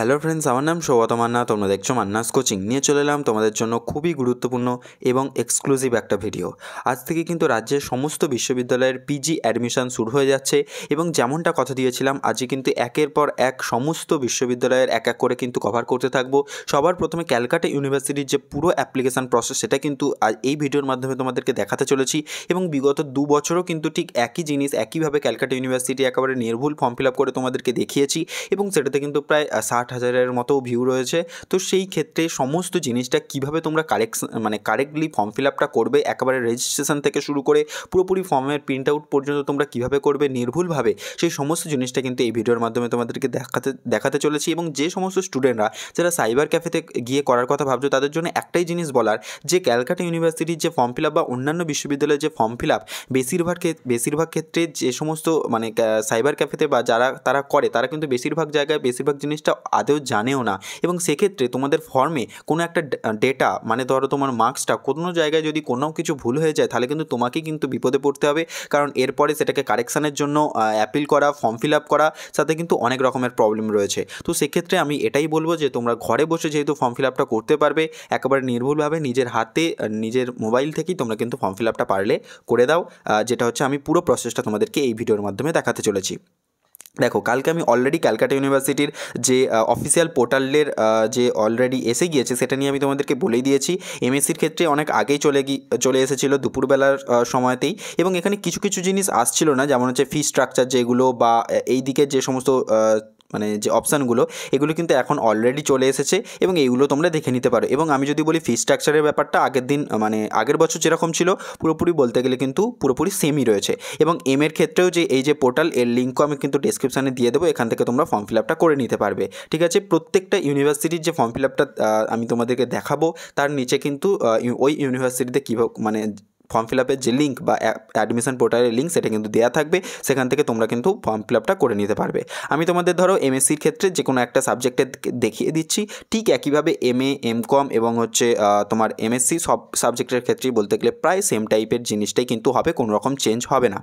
hello friends আমার নাম সৌগত মান্না তোমরা দেখছো মান্নাস কোচিং নিয়ে চলে এলাম তোমাদের জন্য খুবই গুরুত্বপূর্ণ এবং এক্সক্লুসিভ একটা ভিডিও আজ থেকে কিন্তু রাজ্যের সমস্ত বিশ্ববিদ্যালয়ের পিজি অ্যাডমিশন শুরু হয়ে যাচ্ছে এবং যেমনটা কথা দিয়েছিলাম আজই কিন্তু একের পর এক সমস্ত বিশ্ববিদ্যালয়ের এক এক করে কিন্তু কভার করতে থাকবো সবার প্রথমে ক্যালকাটা ইউনিভার্সিটির যে পুরো অ্যাপ্লিকেশান প্রসেস সেটা কিন্তু এই ভিডিওর মাধ্যমে তোমাদেরকে দেখাতে চলেছি এবং বিগত দু বছরও কিন্তু ঠিক একই জিনিস একইভাবে ক্যালকাটা ইউনিভার্সিটি একেবারে নির্ভুল ফর্ম ফিল আপ করে তোমাদেরকে দেখিয়েছি এবং সেটাতে কিন্তু প্রায় ষাট ষাট হাজারের মতো ভিউ রয়েছে তো সেই ক্ষেত্রে সমস্ত জিনিসটা কিভাবে তোমরা কারেক্ট মানে কারেক্টলি ফর্ম ফিল আপটা করবে একেবারে রেজিস্ট্রেশন থেকে শুরু করে পুরোপুরি ফর্মের প্রিন্ট আউট পর্যন্ত তোমরা কিভাবে করবে নির্ভুলভাবে সেই সমস্ত জিনিসটা কিন্তু এই ভিডিওর মাধ্যমে তোমাদেরকে দেখাতে দেখাতে চলেছি এবং যে সমস্ত স্টুডেন্টরা যারা সাইবার ক্যাফেতে গিয়ে করার কথা ভাবছো তাদের জন্য একটাই জিনিস বলার যে ক্যালকাটা ইউনিভার্সিটির যে ফর্ম ফিল আপ বা অন্যান্য বিশ্ববিদ্যালয়ের যে ফর্ম ফিল আপ বেশিরভাগ বেশিরভাগ ক্ষেত্রে যে সমস্ত মানে সাইবার ক্যাফেতে বা যারা তারা করে তারা কিন্তু বেশিরভাগ জায়গায় বেশিরভাগ জিনিসটা আদেও জানেও না এবং সেক্ষেত্রে তোমাদের ফর্মে কোনো একটা ডেটা মানে ধরো তোমার মার্কসটা কোনো জায়গায় যদি কোনো কিছু ভুল হয়ে যায় তাহলে কিন্তু তোমাকে কিন্তু বিপদে পড়তে হবে কারণ এরপরে সেটাকে কারেকশানের জন্য অ্যাপিল করা ফর্ম ফিল আপ করা সাথে কিন্তু অনেক রকমের প্রবলেম রয়েছে তো সেক্ষেত্রে আমি এটাই বলবো যে তোমরা ঘরে বসে যেহেতু ফর্ম ফিল আপটা করতে পারবে একেবারে নির্ভুলভাবে নিজের হাতে নিজের মোবাইল থেকেই তোমরা কিন্তু ফর্ম ফিল আপটা পারলে করে দাও যেটা হচ্ছে আমি পুরো প্রসেসটা তোমাদেরকে এই ভিডিওর মাধ্যমে দেখাতে চলেছি দেখো কালকে আমি অলরেডি ক্যালকাটা ইউনিভার্সিটির যে অফিসিয়াল পোর্টালের যে অলরেডি এসে গিয়েছে সেটা নিয়ে আমি তোমাদেরকে বলেই দিয়েছি এমএসসির ক্ষেত্রে অনেক আগেই চলে গিয়ে চলে এসেছিলো দুপুরবেলার সময়তেই এবং এখানে কিছু কিছু জিনিস আসছিল না যেমন হচ্ছে ফি স্ট্রাকচার যেগুলো বা এই দিকে যে সমস্ত মানে যে অপশানগুলো এগুলো কিন্তু এখন অলরেডি চলে এসেছে এবং এইগুলো তোমরা দেখে নিতে পারো এবং আমি যদি বলি ফি স্ট্রাকচারের ব্যাপারটা আগের দিন মানে আগের বছর যেরকম ছিল পুরোপুরি বলতে গেলে কিন্তু পুরোপুরি সেমই রয়েছে এবং এম এর ক্ষেত্রেও যে এই যে পোর্টাল এর লিঙ্কও আমি কিন্তু ডিসক্রিপশানে দিয়ে দেবো এখান থেকে তোমরা ফর্ম ফিল আপটা করে নিতে পারবে ঠিক আছে প্রত্যেকটা ইউনিভার্সিটির যে ফর্ম ফিল আপটা আমি তোমাদেরকে দেখাবো তার নিচে কিন্তু ওই ইউনিভার্সিটিতে কীভাবে মানে ফর্ম ফিল আপের যে লিঙ্ক বা অ্যাডমিশন পোর্টালের লিঙ্ক সেটা কিন্তু দেওয়া থাকবে সেখান থেকে তোমরা কিন্তু ফর্ম ফিল আপটা করে নিতে পারবে আমি তোমাদের ধরো এমএসসির ক্ষেত্রে যে কোনো একটা সাবজেক্টের দেখিয়ে দিচ্ছি ঠিক একইভাবে এম এ এম কম এবং হচ্ছে তোমার এমএসসি সব সাবজেক্টের ক্ষেত্রেই বলতে গেলে প্রায় সেম টাইপের জিনিসটাই কিন্তু হবে কোনো রকম চেঞ্জ হবে না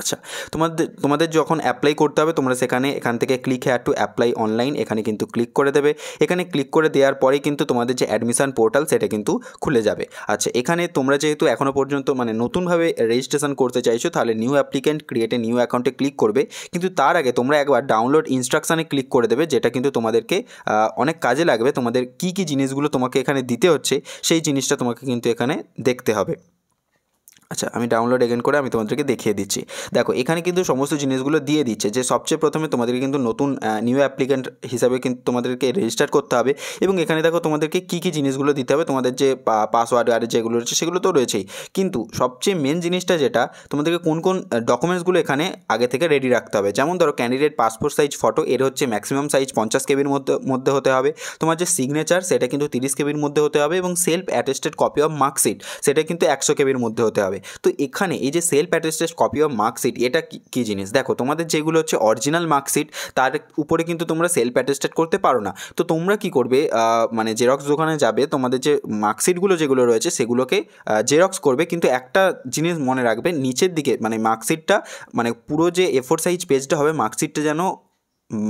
আচ্ছা তোমাদের তোমাদের যখন অ্যাপ্লাই করতে হবে তোমরা সেখানে এখান থেকে click had to apply online এখানে কিন্তু ক্লিক করে দেবে এখানে ক্লিক করে দেওয়ার পরে কিন্তু তোমাদের যে অ্যাডমিশান পোর্টাল সেটা কিন্তু খুলে যাবে আচ্ছা এখানে তোমরা যেহেতু এখনও পর্যন্ত মানে নতুনভাবে রেজিস্ট্রেশন করতে চাইছো তাহলে নিউ অ্যাপ্লিকেন্ট ক্রিয়েটে নিউ অ্যাকাউন্টে ক্লিক করবে কিন্তু তার আগে তোমরা একবার ডাউনলোড ইনস্ট্রাকশানে ক্লিক করে দেবে যেটা কিন্তু তোমাদেরকে অনেক কাজে লাগবে তোমাদের কি কি জিনিসগুলো তোমাকে এখানে দিতে হচ্ছে সেই জিনিসটা তোমাকে কিন্তু এখানে দেখতে হবে আচ্ছা আমি ডাউনলোড এগেন করে আমি তোমাদেরকে দেখিয়ে দিচ্ছি দেখো এখানে কিন্তু সমস্ত জিনিসগুলো দিয়ে দিচ্ছে যে সবচেয়ে প্রথমে তোমাদেরকে কিন্তু নতুন নিউ অ্যাপ্লিকেন্ট হিসাবে কিন্তু তোমাদেরকে রেজিস্টার করতে হবে এবং এখানে দেখো তোমাদেরকে কী কী জিনিসগুলো দিতে হবে তোমাদের যে পাসওয়ার্ড আর যেগুলো রয়েছে সেগুলো তো রয়েছেই কিন্তু সবচেয়ে মেন জিনিসটা যেটা তোমাদেরকে কোন কোন ডকুমেন্টসগুলো এখানে আগে থেকে রেডি রাখতে হবে যেমন ধরো ক্যান্ডিডেট পাসপোর্ট সাইজ ফটো এর হচ্ছে ম্যাক্সিমাম সাইজ পঞ্চাশ কেবির মধ্যে মধ্যে হতে হবে তোমার যে সিগনেচার সেটা কিন্তু তিরিশ কেবির মধ্যে হতে হবে এবং self attested copy of marksheet সেটা কিন্তু একশো কেবির মধ্যে হতে হবে তো এখানে এই যে self attested copy of marksheet এটা কি জিনিস দেখো তোমাদের যেগুলো হচ্ছে অরিজিনাল মার্কশিট তার উপরে কিন্তু তোমরা সেলফ অ্যাটেস্টেড করতে পারো না তো তোমরা কি করবে মানে জেরক্স দোকানে যাবে তোমাদের যে মার্কশিটগুলো যেগুলো রয়েছে সেগুলোকে জেরক্স করবে কিন্তু একটা জিনিস মনে রাখবে নিচের দিকে মানে মার্কশিটটা মানে পুরো যে এফোর সাইজ পেজটা হবে মার্কশিটটা যেন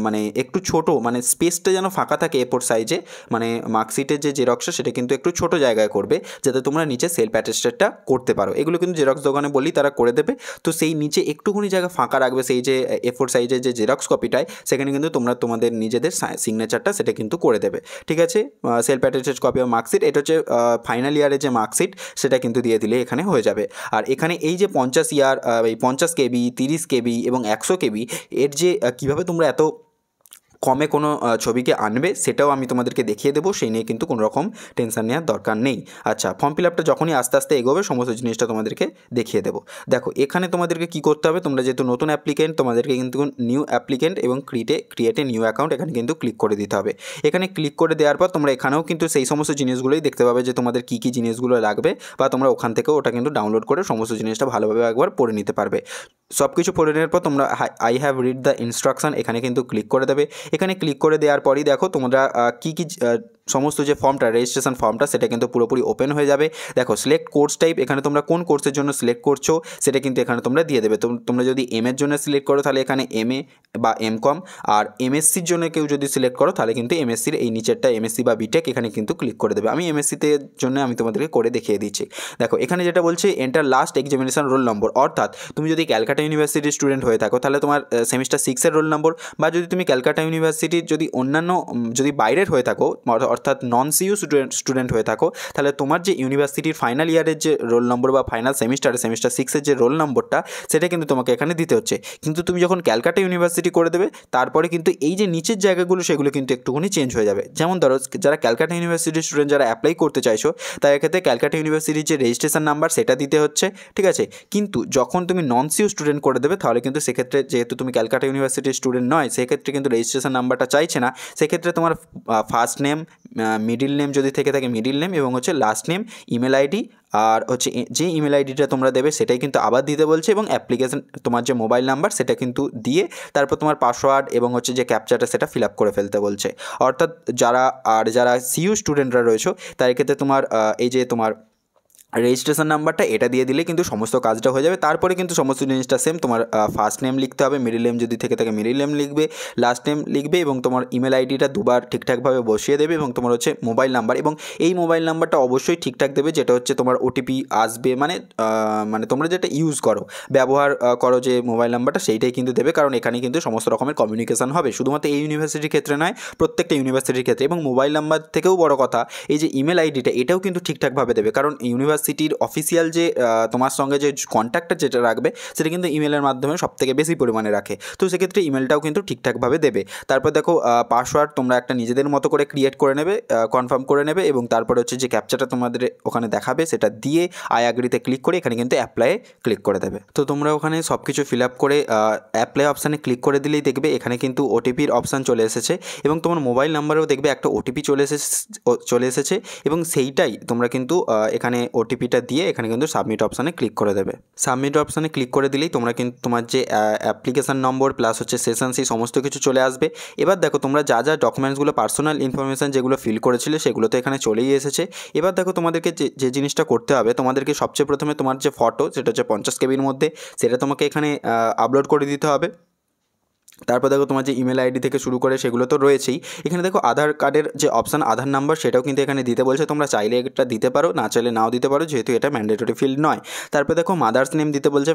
মানে একটু ছোট মানে স্পেসটা যেন ফাঁকা থাকে এপোর সাইজে মানে মার্কশিটের যে জেরক্সটা সেটা কিন্তু একটু ছোট জায়গায় করবে যাতে তোমরা নিচে সেলফ অ্যাটেস্টেডটা করতে পারো এগুলো কিন্তু জেরক্স দোকানে বলি তারা করে দেবে তো সেই নিচে একটুখানি জায়গা ফাঁকা রাখবে সেই যে এফোর সাইজের যে জেরক্স কপিটায় সেখানে কিন্তু তোমরা তোমাদের নিজেদের সিগনেচারটা সেটা কিন্তু করে দেবে ঠিক আছে self attested copy of marksheet এটা হচ্ছে ফাইনাল ইয়ারের যে মার্কশিট সেটা কিন্তু দিয়ে দিলে এখানে হয়ে যাবে আর এখানে এই যে পঞ্চাশ ইয়ার এই পঞ্চাশ কেবি তিরিশ কেবি এবং একশো কেবি এর যে কীভাবে তোমরা এত কমে কোনো ছবিকে আনবে সেটাও আমি তোমাদেরকে দেখিয়ে দেবো সেই নিয়ে কিন্তু কোনো রকম টেনশান নেওয়ার দরকার নেই আচ্ছা ফর্ম ফিল আপটা যখনই আস্তে আস্তে এগোবে সমস্ত জিনিসটা তোমাদেরকে দেখিয়ে দেবো দেখো এখানে তোমাদেরকে কি করতে হবে তোমরা যেহেতু নতুন অ্যাপ্লিকেন্ট তোমাদেরকে কিন্তু নিউ অ্যাপ্লিকেন্ট এবং ক্রিটে ক্রিয়েটে নিউ অ্যাকাউন্ট এখানে কিন্তু ক্লিক করে দিতে হবে এখানে ক্লিক করে দেওয়ার পর তোমরা এখানেও কিন্তু সেই সমস্ত জিনিসগুলোই দেখতে পাবে যে তোমাদের কী কী জিনিসগুলো লাগবে বা তোমরা ওখান থেকেও ওটা কিন্তু ডাউনলোড করে সমস্ত জিনিসটা ভালোভাবে একবার পড়ে নিতে পারবে সব কিছু পড়ে নেওয়ার পর তোমরা I have read the instruction এখানে কিন্তু ক্লিক করে দেবে এখানে ক্লিক করে দেওয়ার পরই দেখো তোমরা কী কী সমস্ত যে ফর্মটা রেজিস্ট্রেশন ফর্মটা সেটা কিন্তু পুরোপুরি ওপেন হয়ে যাবে দেখো সিলেক্ট কোর্স টাইপ এখানে তোমরা কোন কোর্সের জন্য সিলেক্ট করছো সেটা কিন্তু এখানে তোমরা দিয়ে দেবে তোমরা যদি এম এর জন্য সিলেক্ট করো তাহলে এখানে এম এ বা এম কম আর এমএসসির জন্য কেউ যদি সিলেক্ট করো তাহলে কিন্তু এমএসসির এই নিচেরটা এমএসসি বা বিটেক এখানে কিন্তু ক্লিক করে দেবে আমি এমএসসিতে জন্য আমি তোমাদেরকে করে দেখিয়ে দিচ্ছি দেখো এখানে যেটা বলছে enter last examination roll number অর্থাৎ তুমি যদি ক্যালকাটা ইউনিভার্সিটির স্টুডেন্ট হয়ে থাকো তাহলে তোমার সেমিস্টার সিক্সের রোল নম্বর বা যদি তুমি ক্যালকাটা ইউনিভার্সিটির যদি অন্যান্য যদি বাইরের হয়ে থাকো অর্থাৎ নন সিইউ স্টুডেন্ট স্টুডেন্ট হয়ে থাকো তাহলে তোমার যে ইউনিভার্সিটির ফাইনাল ইয়ারের যে রোল নম্বর বা ফাইনাল সেমিস্টার সেমিস্টার সিক্সের যে রোল নম্বরটা সেটা কিন্তু তোমাকে এখানে দিতে হচ্ছে কিন্তু তুমি যখন ক্যালকাটা ইউনিভার্সিটি করে দেবে তারপরে কিন্তু এই যে নিচের জায়গাগুলো সেগুলো কিন্তু একটুখানি চেঞ্জ হয়ে যাবে যেমন ধরো যারা ক্যালকাটা ইউনিভার্সিটির স্টুডেন্ট যারা অ্যাপ্লাই করতে চাইছো তার এক্ষেত্রে ক্যালকাটা ইউনিভার্সিটির যে রেজিস্ট্রেশন নাম্বার সেটা দিতে হচ্ছে ঠিক আছে কিন্তু যখন তুমি নন সিউ স্টুডেন্ট করে দেবে তাহলে কিন্তু সেক্ষেত্রে যেহেতু তুমি ক্যালকাটা ইউনিভার্সিটির স্টুডেন্ট নয় সেক্ষেত্রে কিন্তু রেজিস্ট্রেশন নাম্বারটা চাইছে না সেক্ষেত্রে তোমার ফার্স্ট নেম মিডিল নেম যদি থেকে থাকে মিডিল নেম এবং হচ্ছে লাস্ট নেম ইমেল আইডি আর হচ্ছে যে ইমেল আইডিটা তোমরা দেবে সেটাই কিন্তু আবার দিতে বলছে এবং অ্যাপ্লিকেশন তোমার যে মোবাইল নাম্বার সেটা কিন্তু দিয়ে তারপর তোমার পাসওয়ার্ড এবং হচ্ছে যে ক্যাপচারটা সেটা ফিল করে ফেলতে বলছে অর্থাৎ যারা আর যারা সিইউ স্টুডেন্টরা রয়েছে তাদের ক্ষেত্রে তোমার এই যে তোমার রেজিস্ট্রেশন নাম্বারটা এটা দিয়ে দিলে কিন্তু সমস্ত কাজটা হয়ে যাবে তারপরে কিন্তু সমস্ত জিনিসটা সেম তোমার ফার্স্ট নেম লিখতে হবে মিডিল নেম যদি থেকে থাকে মিডিল নেম লিখবে লাস্ট নেম লিখবে এবং তোমার ইমেল আইডিটা দুবার ঠিকঠাকভাবে বসিয়ে দেবে এবং তোমার হচ্ছে মোবাইল নাম্বার এবং এই মোবাইল নাম্বারটা অবশ্যই ঠিকঠাক দেবে যেটা হচ্ছে তোমার ওটিপি আসবে মানে মানে তোমরা যেটা ইউজ করো ব্যবহার করো যে মোবাইল নাম্বারটা সেইটাই কিন্তু দেবে কারণ এখানে কিন্তু সমস্ত রকমের কমিউনিকেশান হবে শুধুমাত্র এই ইউনিভার্সিটির ক্ষেত্রে নয় প্রত্যেকটা ইউনিভার্সিটির ক্ষেত্রে এবং মোবাইল নাম্বার থেকেও বড় কথা এই যে ইমেল আইডিটা এটাও কিন্তু ঠিকঠাকভাবে দেবে কারণ ইউনিভার্স সিটির অফিসিয়াল যে তোমার সঙ্গে যে কন্ট্যাক্টটা যেটা রাখবে সেটা কিন্তু ইমেলের মাধ্যমে সবথেকে বেশি পরিমাণে রাখে তো সেক্ষেত্রে ইমেলটাও কিন্তু ঠিকঠাকভাবে দেবে তারপর দেখো পাসওয়ার্ড তোমরা একটা নিজেদের মতো করে ক্রিয়েট করে নেবে কনফার্ম করে নেবে এবং তারপরে হচ্ছে যে ক্যাপচারটা তোমাদের ওখানে দেখাবে সেটা দিয়ে আই আগ্রিতে ক্লিক করে এখানে কিন্তু অ্যাপ্লাইয়ে ক্লিক করে দেবে তো তোমরা ওখানে সব কিছু ফিল আপ করে অ্যাপ্লাই অপশানে ক্লিক করে দিলেই দেখবে এখানে কিন্তু ওটিপির অপশান চলে এসেছে এবং তোমার মোবাইল নাম্বারেও দেখবে একটা ওটিপি চলে এসে চলে এসেছে এবং সেইটাই তোমরা কিন্তু এখানে ওটি ওটিপিটা দিয়ে এখানে কিন্তু সাবমিট অপশানে ক্লিক করে দেবে সাবমিট অপশানে ক্লিক করে দিলেই তোমরা কিন্তু তোমার যে অ্যাপ্লিকেশান নম্বর প্লাস হচ্ছে সেশন সেই সমস্ত কিছু চলে আসবে এবার দেখো তোমরা যা যা ডকুমেন্টসগুলো পার্সোনাল ইনফরমেশান যেগুলো ফিল করেছিলে সেগুলো তো এখানে চলেই এসেছে এবার দেখো তোমাদেরকে যে যে জিনিসটা করতে হবে তোমাদেরকে সবচেয়ে প্রথমে তোমার যে ফটো সেটা হচ্ছে পঞ্চাশ কেবির মধ্যে সেটা তোমাকে এখানে আপলোড করে দিতে হবে তারপর দেখো তোমার যে ইমেল আইডি থেকে শুরু করে সেগুলো তো রয়েছেই এখানে দেখো আধার কার্ডের যে অপশান আধার নাম্বার সেটাও কিন্তু এখানে দিতে বলছে তোমরা চাইলে এটা দিতে পারো না চাইলে নাও দিতে পারো যেহেতু এটা ম্যান্ডেটরি ফিল্ড নয় তারপর দেখো মাদার্স নেম দিতে বলছে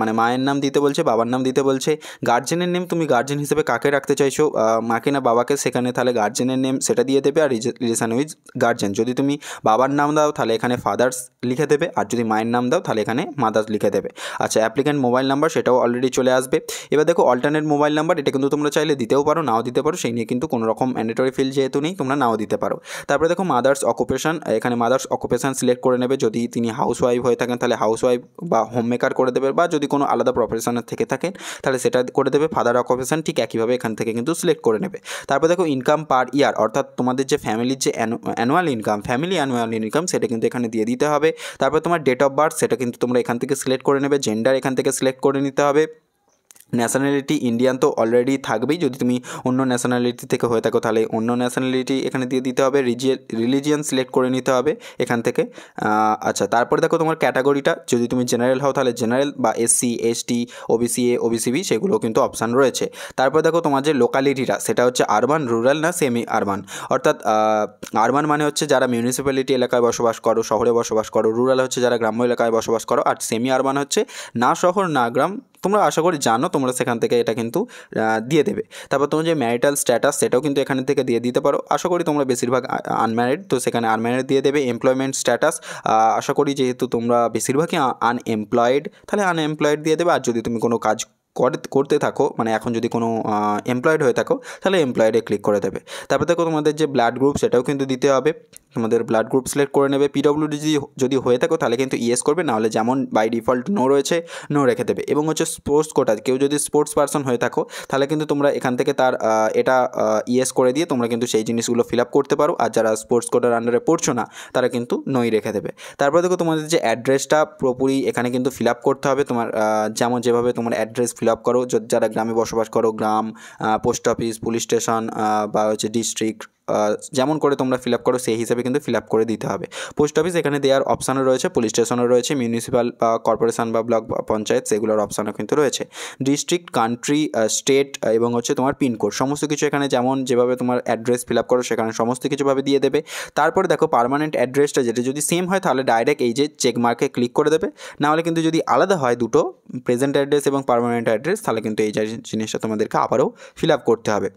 মানে মায়ের নাম দিতে বলছে বাবার নাম দিতে বলছে গার্জেনের নেম তুমি গার্জেন হিসেবে কাকে রাখতে চাইছো মাকে না বাবাকে সেখানে তাহলে গার্জেনের নেম সেটা দিয়ে দেবে আর রিলেশান উইথ গার্জেন যদি তুমি বাবার নাম দাও তাহলে এখানে ফাদার্স লিখে দেবে আর যদি মায়ের নাম দাও তাহলে এখানে মাদার্স লিখে দেবে আচ্ছা অ্যাপ্লিকেন্ট মোবাইল নাম্বার সেটাও অলরেডি চলে আসবে এবার দেখো অল্টারনেট মোবাইল মোবাইল নাম্বার এটা কিন্তু তোমরা চাইলে দিতেও পারো নাও দিতে পারো সেই নিয়ে কিন্তু কোনো রকম ম্যান্ডেটরি ফিল যেহেতু নেই তোমরা নাও দিতে পারো তারপরে দেখো মাদার্স অকুপেশন এখানে মাদার্স অকুপেশন সিলেক্ট করে নেবে যদি তিনি হাউস ওয়াইফ হয়ে থাকেন তাহলে হাউস ওয়াইফ বা হোম মেকার করে দেবে বা যদি কোনো আলাদা প্রফেশনের থেকে থাকেন তাহলে সেটা করে দেবে ফাদার অকুপেশন ঠিক একইভাবে এখান থেকে কিন্তু সিলেক্ট করে নেবে তারপর দেখো ইনকাম পার ইয়ার অর্থাৎ তোমাদের যে ফ্যামিলির যে annual income family annual income সেটা কিন্তু এখানে দিয়ে দিতে হবে তারপর তোমার ডেট অফ বার্থ সেটা কিন্তু তোমরা এখান থেকে সিলেক্ট করে নেবে জেন্ডার এখান থেকে সিলেক্ট করে নিতে হবে ন্যাশনালিটি ইন্ডিয়ান তো অলরেডি থাকবেই যদি তুমি অন্য ন্যাশনালিটি থেকে হয়ে থাকো তাহলে অন্য ন্যাশনালিটি এখানে দিয়ে দিতে হবে রিলিজিয়ান সিলেক্ট করে নিতে হবে এখান থেকে আচ্ছা তারপরে দেখো তোমার ক্যাটাগরিটা যদি তুমি জেনারেল হও তাহলে জেনারেল বা SC ST OBC A OBC B B সেগুলো কিন্তু অপশান রয়েছে তারপর দেখো তোমার যে লোকালিটিটা সেটা হচ্ছে আরবান রুরাল না সেমি আরবান অর্থাৎ আরবান মানে হচ্ছে যারা মিউনিসিপ্যালিটি এলাকায় বসবাস করো শহরে বসবাস করো রুরাল হচ্ছে যারা গ্রাম্য এলাকায় বসবাস করো আর সেমি আরবান হচ্ছে না শহর না গ্রাম তোমরা আশা করি জানো তোমরা সেখান থেকে এটা কিন্তু দিয়ে দেবে তারপর তোমার যে ম্যারিটাল স্ট্যাটাস সেটাও কিন্তু এখান থেকে দিয়ে দিতে পারো আশা করি তোমরা বেশিরভাগ আনম্যারিড তো সেখানে আনম্যারিড দিয়ে দেবে এমপ্লয়মেন্ট স্ট্যাটাস আশা করি যেহেতু তোমরা বেশিরভাগই আনএমপ্লয়েড তাহলে আনএমপ্লয়েড দিয়ে দেবে আর যদি তুমি কোনো কাজ করতে থাকো মানে এখন যদি কোনো এমপ্লয়েড হয়ে থাকো তাহলে এমপ্লয়েডে ক্লিক করে দেবে তারপর দেখো তোমাদের যে ব্লাড গ্রুপ সেটাও কিন্তু দিতে হবে তোমাদের ব্লাড গ্রুপ সিলেক্ট করে নেবে পিডব্লিউ যদি যদি হয়ে থাকো তাহলে কিন্তু ইয়েস করবে নাহলে যেমন বাই ডিফল্ট নো রয়েছে নো রেখে দেবে এবং হচ্ছে স্পোর্টস কোটা কেউ যদি স্পোর্টস পার্সন হয়ে থাকো তাহলে কিন্তু তোমরা এখান থেকে তার এটা ইয়েস করে দিয়ে তোমরা কিন্তু সেই জিনিসগুলো ফিল আপ করতে পারো আর যারা স্পোর্টস কোটার আন্ডারে পড়ছো না তারা কিন্তু নই রেখে দেবে তারপর দেখো তোমাদের যে অ্যাড্রেসটা পুরোপুরি এখানে কিন্তু ফিল আপ করতে হবে তোমার যেমন যেভাবে তোমার অ্যাড্রেস ফিল আপ করো যারা গ্রামে বসবাস করো গ্রাম পোস্ট অফিস পুলিশ স্টেশন বা হচ্ছে ডিস্ট্রিক্ট যেমন করে তোমরা ফিল আপ করো সেই হিসেবে কিন্তু ফিল আপ করে দিতে হবে পোস্ট অফিস এখানে দেওয়ার অপশানও রয়েছে পুলিশ স্টেশনও রয়েছে মিউনিসিপ্যাল বা কর্পোরেশন বা ব্লক পঞ্চায়েত সেগুলোর অপশানও কিন্তু রয়েছে ডিস্ট্রিক্ট কান্ট্রি স্টেট এবং হচ্ছে তোমার পিনকোড সমস্ত কিছু এখানে যেমন যেভাবে তোমার অ্যাড্রেস ফিল আপ করো সেখানে সমস্ত কিছুভাবে দিয়ে দেবে তারপরে দেখো পারমানেন্ট অ্যাড্রেসটা যেটা যদি সেম হয় তাহলে ডাইরেক্ট এই যে চেক মার্কে ক্লিক করে দেবে নাহলে কিন্তু যদি আলাদা হয় দুটো প্রেজেন্ট অ্যাড্রেস এবং পারমানেন্ট অ্যাড্রেস তাহলে কিন্তু এই জিনিসটা তোমাদেরকে আবারও ফিল আপ করতে হবে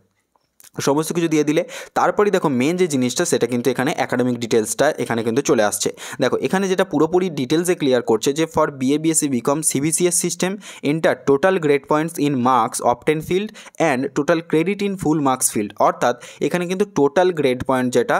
সমস্ত কিছু দিয়ে দিলে তারপরেই দেখো মেন যে জিনিসটা সেটা কিন্তু এখানে একাডেমিক ডিটেলসটা এখানে কিন্তু চলে আসছে দেখো এখানে যেটা পুরোপুরি ডিটেলসে ক্লিয়ার করছে যে for BA BSc BCom CBCS system enter total grade points in marks obtain field and total credit in full marks field অর্থাৎ এখানে কিন্তু টোটাল গ্রেড পয়েন্ট যেটা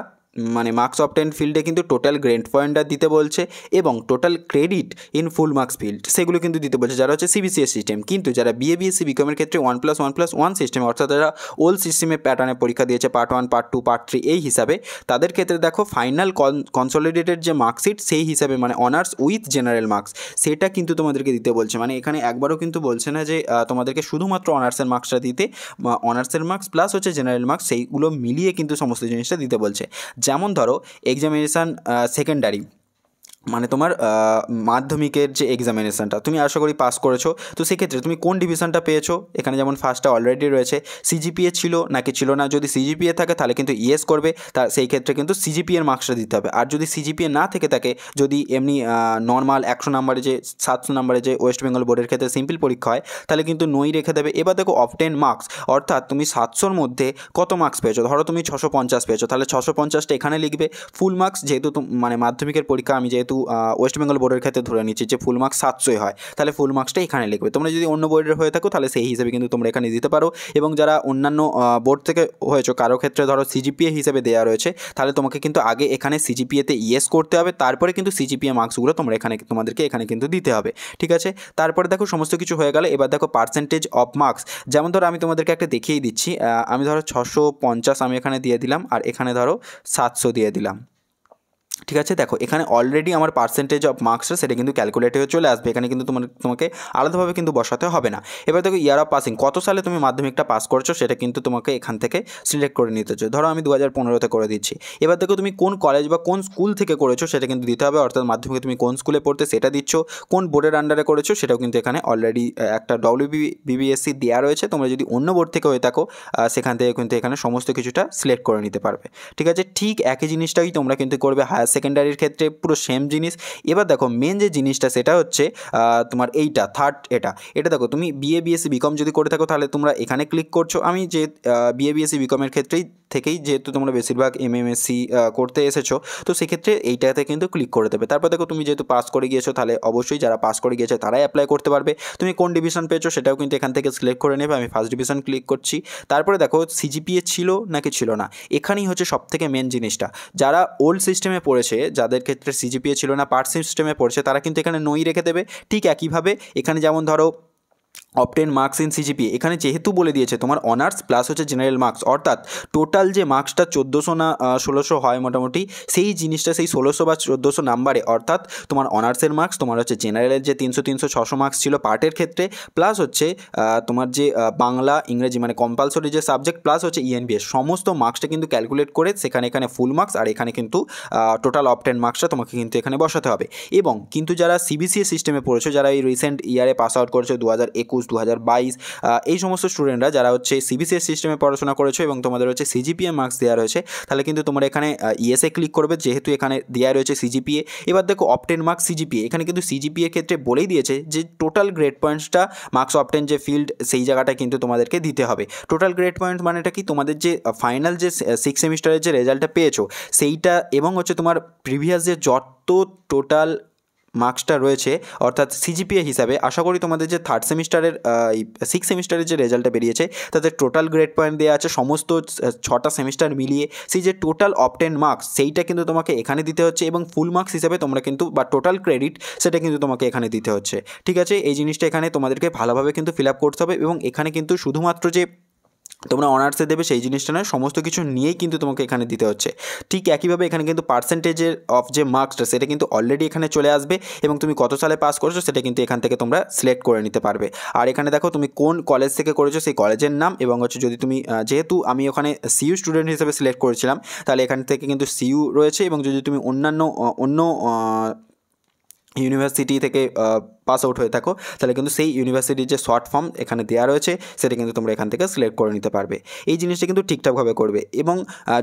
মানে মার্কস অফ টেন ফিল্ডে কিন্তু টোটাল গ্রেন্ট পয়েন্টার দিতে বলছে এবং total credit in full marks field সেগুলো কিন্তু দিতে বলছে যারা হচ্ছে সিবিসিএস সিস্টেম কিন্তু যারা বিএ বিএসসি বিকমের ক্ষেত্রে one plus one plus one system অর্থাৎ যারা ওল্ড সিস্টেমে প্যাটার্নে পরীক্ষা দিয়েছে part one part two part three এই হিসাবে তাদের ক্ষেত্রে দেখো ফাইনাল কনসলিডেটেড যে মার্কশিট সেই হিসাবে মানে অনার্স উইথ জেনারেল মার্কস সেটা কিন্তু তোমাদেরকে দিতে বলছে মানে এখানে একবারও কিন্তু বলছে না যে তোমাদেরকে শুধুমাত্র অনার্সের মার্কসটা দিতে অনার্সের মার্কস প্লাস হচ্ছে জেনারেল মার্কস সেইগুলো মিলিয়ে কিন্তু সমস্ত জিনিসটা দিতে বলছে যেমন ধরো এক্সামিনেশান সেকেন্ডারি মানে তোমার মাধ্যমিকের যে এক্সামিনেশানটা তুমি আশা করি পাস করেছো তো সেক্ষেত্রে তুমি কোন ডিভিশনটা পেয়েছো এখানে যেমন ফার্স্টটা অলরেডি রয়েছে সিজিপিএ ছিল নাকি ছিল না যদি সিজিপিএ থাকে তাহলে কিন্তু ইয়েস করবে তার সেই ক্ষেত্রে কিন্তু সিজিপিএর মার্কসটা দিতে হবে আর যদি সিজিপিএ না থেকে থাকে যদি এমনি নর্মাল একশো নম্বরে যে সাতশো নম্বরে যে ওয়েস্ট বেঙ্গল বোর্ডের ক্ষেত্রে সিম্পল পরীক্ষা হয় তাহলে কিন্তু নই রেখে দেবে এবার দেখো অফ টেন মার্কস অর্থাৎ তুমি সাতশোর মধ্যে কত মার্কস পেয়েছো ধরো তুমি ছশো পঞ্চাশ পেয়েছো তাহলে ছশো পঞ্চাশটা এখানে লিখবে ফুল মার্কস যেহেতু মানে মাধ্যমিকের পরীক্ষা আমি যেহেতু ওয়েস্ট বেঙ্গল বোর্ডের ক্ষেত্রে ধরে নিচ্ছি যে ফুল মার্কস সাতশোই হয় তাহলে ফুল মার্কসটা এখানে লিখবে তোমরা যদি অন্য বোর্ডের হয়ে থাকো তাহলে সেই হিসেবে কিন্তু তোমরা এখানে দিতে পারো এবং যারা অন্যান্য বোর্ড থেকে হয়েছো কারো ক্ষেত্রে ধরো সিজিপিএ হিসেবে দেওয়া রয়েছে তাহলে তোমাকে কিন্তু আগে এখানে সিজিপিএতে ইয়েস করতে হবে তারপরে কিন্তু সিজিপিএ মার্কসগুলো তোমরা এখানে তোমাদেরকে এখানে কিন্তু দিতে হবে ঠিক আছে তারপরে দেখো সমস্ত কিছু হয়ে গেলে এবার দেখো পার্সেন্টেজ অফ মার্কস যেমন ধরো আমি তোমাদেরকে একটা দেখিয়ে দিচ্ছি আমি ধরো ছশো পঞ্চাশ আমি এখানে দিয়ে দিলাম আর এখানে ধরো সাতশো দিয়ে দিলাম ঠিক আছে দেখো এখানে অলরেডি আমার পার্সেন্টেজ অফ মার্কসটা সেটা কিন্তু ক্যালকুলেট হয়ে চলে আসবে এখানে কিন্তু তোমার তোমাকে আলাদাভাবে কিন্তু বসাতে হবে না এবার দেখো ইয়ার অফ পাসিং কত সালে তুমি মাধ্যমিকটা পাস করছো সেটা কিন্তু তোমাকে এখান থেকে সিলেক্ট করে নিতে হচ্ছে ধরো আমি দু হাজার পনেরোতে করে দিচ্ছি এবার দেখো তুমি কোন কলেজ বা কোন স্কুল থেকে করেছো সেটা কিন্তু দিতে হবে অর্থাৎ মাধ্যমিকে তুমি কোন স্কুলে পড়তে সেটা দিচ্ছ কোন বোর্ডের আন্ডারে করেছো সেটাও কিন্তু এখানে অলরেডি একটা ডব্লিউ বিবিএসসি দেওয়া রয়েছে তোমরা যদি অন্য বোর্ড থেকে হয়ে থাকো সেখান থেকে কিন্তু এখানে সমস্ত কিছুটা সিলেক্ট করে নিতে পারবে ঠিক আছে ঠিক একই জিনিসটাই তোমরা কিন্তু করবে হায়ার সেকেন্ডারির ক্ষেত্রে পুরো সেম জিনিস এবার দেখো মেন যে জিনিসটা সেটা হচ্ছে তোমার এইটা থার্ড এটা এটা দেখো তুমি বিএ বিএসসি বিকম যদি করে থাকো তাহলে তোমরা এখানে ক্লিক করছো আমি যে বিএ বিএসসি বিকমের ক্ষেত্রেই থেকেই যেহেতু তোমরা বেশিরভাগ এমএমএসসি করতে এসেছো তো সেক্ষেত্রে এইটাতে কিন্তু ক্লিক করে দেবে তারপর দেখো তুমি যেহেতু পাস করে গিয়েছো তাহলে অবশ্যই যারা পাস করে গিয়েছে তারাই অ্যাপ্লাই করতে পারবে তুমি কোন ডিভিশন পেয়েছো সেটাও কিন্তু এখান থেকে সিলেক্ট করে নেবে আমি ফার্স্ট ডিভিশন ক্লিক করছি তারপরে দেখো সিজিপিএ ছিল নাকি ছিল না এখানেই হচ্ছে সব থেকে মেন জিনিসটা যারা ওল্ড সিস্টেমে পড়েছে যাদের ক্ষেত্রে সিজিপিএ ছিল না পার্ট সিস্টেমে পড়েছে তারা কিন্তু এখানে নই রেখে দেবে ঠিক একইভাবে এখানে যেমন ধরো অপটেন মার্কস ইন সিজিপি এখানে যেহেতু বলে দিয়েছে তোমার অনার্স প্লাস হচ্ছে জেনারেল মার্কস অর্থাৎ টোটাল যে মার্কসটা চোদ্দোশো না ষোলোশো হয় মোটামুটি সেই জিনিসটা সেই ষোলোশো বা চোদ্দোশো নাম্বারে অর্থাৎ তোমার অনার্সের মার্কস তোমার হচ্ছে জেনারেলের যে তিনশো তিনশো ছশো মার্কস ছিল পার্টের ক্ষেত্রে প্লাস হচ্ছে তোমার যে বাংলা ইংরেজি মানে কম্পালসরি যে সাবজেক্ট প্লাস হচ্ছে ইএনবিএস e সমস্ত মার্কসটা কিন্তু ক্যালকুলেট করে সেখানে এখানে ফুল মার্কস আর এখানে কিন্তু টোটাল অপটেন মার্কসটা তোমাকে কিন্তু এখানে বসাতে হবে এবং কিন্তু যারা সিবিসিএ সিস্টেমে পড়েছো যারা এই রিসেন্ট ইয়ারে পাস আউট করেছো দু হাজার একুশ দু এই সমস্ত স্টুডেন্টরা যারা হচ্ছে সিবিসিএস সিস্টেমে পড়াশোনা করেছো এবং তোমাদের হচ্ছে সিজিপিএ মার্কস দেওয়া রয়েছে তাহলে কিন্তু তোমরা এখানে ইএসএ ক্লিক e করবে যেহেতু এখানে দেওয়া রয়েছে সিজিপিএ এবার দেখো অপটেন মার্কস সিজিপিএ এখানে কিন্তু সিজিপিএ ক্ষেত্রে বলেই দিয়েছে যে টোটাল গ্রেড পয়েন্টসটা মার্কস অপটেন যে ফিল্ড সেই জায়গাটা কিন্তু তোমাদেরকে দিতে হবে টোটাল গ্রেড পয়েন্ট মানেটা কি তোমাদের যে ফাইনাল যে সিক্স সেমিস্টারের যে রেজাল্টটা পেয়েছো সেইটা এবং হচ্ছে তোমার প্রিভিয়াস যে যত টোটাল মার্কসটা রয়েছে অর্থাৎ সিজিপিএ হিসাবে আশা করি তোমাদের যে থার্ড সেমিস্টারের সিক্স সেমিস্টারের যে রেজাল্টটা বেরিয়েছে তাদের টোটাল গ্রেড পয়েন্ট দেওয়া আছে সমস্ত ছটা সেমিস্টার মিলিয়ে সেই যে টোটাল অপটেন মার্কস সেইটা কিন্তু তোমাকে এখানে দিতে হচ্ছে এবং ফুল মার্কস হিসাবে তোমরা কিন্তু বা টোটাল ক্রেডিট সেটা কিন্তু তোমাকে এখানে দিতে হচ্ছে ঠিক আছে এই জিনিসটা এখানে তোমাদেরকে ভালোভাবে কিন্তু ফিল আপ করতে হবে এবং এখানে কিন্তু শুধুমাত্র যে তোমরা অনার্সে দেবে সেই জিনিসটা নয় সমস্ত কিছু নিয়েই কিন্তু তোমাকে এখানে দিতে হচ্ছে ঠিক একইভাবে এখানে কিন্তু পার্সেন্টেজের অফ যে মার্কসটা সেটা কিন্তু অলরেডি এখানে চলে আসবে এবং তুমি কত সালে পাস করেছো সেটা কিন্তু এখান থেকে তোমরা সিলেক্ট করে নিতে পারবে আর এখানে দেখো তুমি কোন কলেজ থেকে করেছো সেই কলেজের নাম এবং হচ্ছে যদি তুমি যেহেতু আমি ওখানে সিইউ স্টুডেন্ট হিসেবে সিলেক্ট করেছিলাম তাহলে এখান থেকে কিন্তু সিইউ রয়েছে এবং যদি তুমি অন্যান্য অন্য ইউনিভার্সিটি থেকে পাস আউট হয়ে থাকো তাহলে কিন্তু সেই ইউনিভার্সিটির যে শর্ট ফর্ম এখানে দেওয়া রয়েছে সেটা কিন্তু তোমরা এখান থেকে সিলেক্ট করে নিতে পারবে এই জিনিসটা কিন্তু ঠিকঠাকভাবে করবে এবং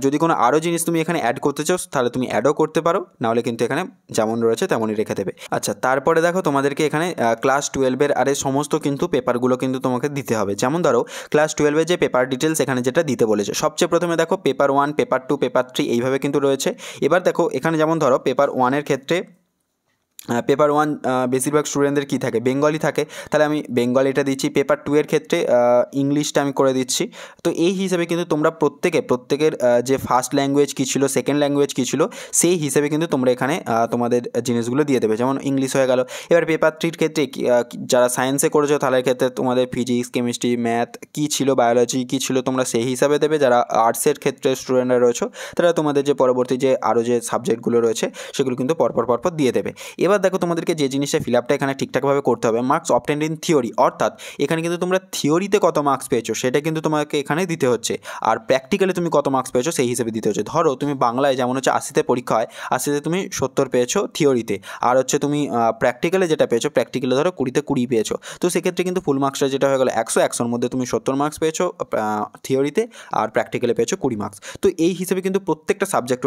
যদি কোনো আরও জিনিস তুমি এখানে অ্যাড করতে চাও তাহলে তুমি অ্যাডও করতে পারো নাহলে কিন্তু এখানে যেমন রয়েছে তেমনই রেখে দেবে আচ্ছা তারপরে দেখো তোমাদেরকে এখানে ক্লাস টুয়েলভের আরে সমস্ত কিন্তু পেপারগুলো কিন্তু তোমাকে দিতে হবে যেমন ধরো ক্লাস টুয়েলভের যে পেপার ডিটেলস এখানে যেটা দিতে বলেছে সবচেয়ে প্রথমে দেখো paper one paper two paper three এইভাবে কিন্তু রয়েছে এবার দেখো এখানে যেমন ধরো পেপার ওয়ানের ক্ষেত্রে পেপার ওয়ান বেশিরভাগ স্টুডেন্টদের কী থাকে বেঙ্গলি থাকে তাহলে আমি বেঙ্গলিটা দিচ্ছি পেপার টু এর ক্ষেত্রে ইংলিশটা আমি করে দিচ্ছি তো এই হিসাবে কিন্তু তোমরা প্রত্যেকে প্রত্যেকের যে ফার্স্ট ল্যাঙ্গুয়েজ কী ছিল সেকেন্ড ল্যাঙ্গুয়েজ কী ছিল সেই হিসেবে কিন্তু তোমরা এখানে তোমাদের জিনিসগুলো দিয়ে দেবে যেমন ইংলিশ হয়ে গেল এবার পেপার থ্রির ক্ষেত্রে যারা সায়েন্সে করেছো তাদের ক্ষেত্রে তোমাদের ফিজিক্স কেমিস্ট্রি ম্যাথ কী ছিল বায়োলজি কী ছিল তোমরা সেই হিসাবে দেবে যারা আর্টসের ক্ষেত্রে স্টুডেন্টরা রয়েছো তারা তোমাদের যে পরবর্তী যে আরও যে সাবজেক্টগুলো রয়েছে সেগুলো কিন্তু পরপর পরপর দিয়ে দেবে এবার এবার দেখো তোমাদেরকে যে জিনিসটা ফিল আপটা এখানে ঠিকঠাকভাবে করতে হবে মার্কস অপটেন্ড ইন থিওরি অর্থাৎ এখানে কিন্তু তোমরা থিওরিতে কত মার্কস পেয়েছো সেটা কিন্তু তোমাকে এখানে দিতে হচ্ছে আর প্র্যাকটিক্যালি তুমি কত মার্কস পেয়েছো সেই হিসেবে দিতে হচ্ছে ধরো তুমি বাংলায় যেমন হচ্ছে আশিতে পরীক্ষা হয় আশিতে তুমি সত্তর পেয়েছো থিওরিতে আর হচ্ছে তুমি প্র্যাকটিক্যালে যেটা পেয়েছো প্র্যাকটিক্যালে ধরো কুড়িতে কুড়ি পেয়েছো তো সেক্ষেত্রে কিন্তু ফুল মার্কসটা যেটা হয়ে গেলো একশো একশোর মধ্যে তুমি সত্তর মার্কস পেয়েছো থিওরিতে আর প্র্যাকটিক্যালে পেয়েছো কুড়ি মার্কস তো এই হিসেবে কিন্তু প্রত্যেকটা সাবজেক্ট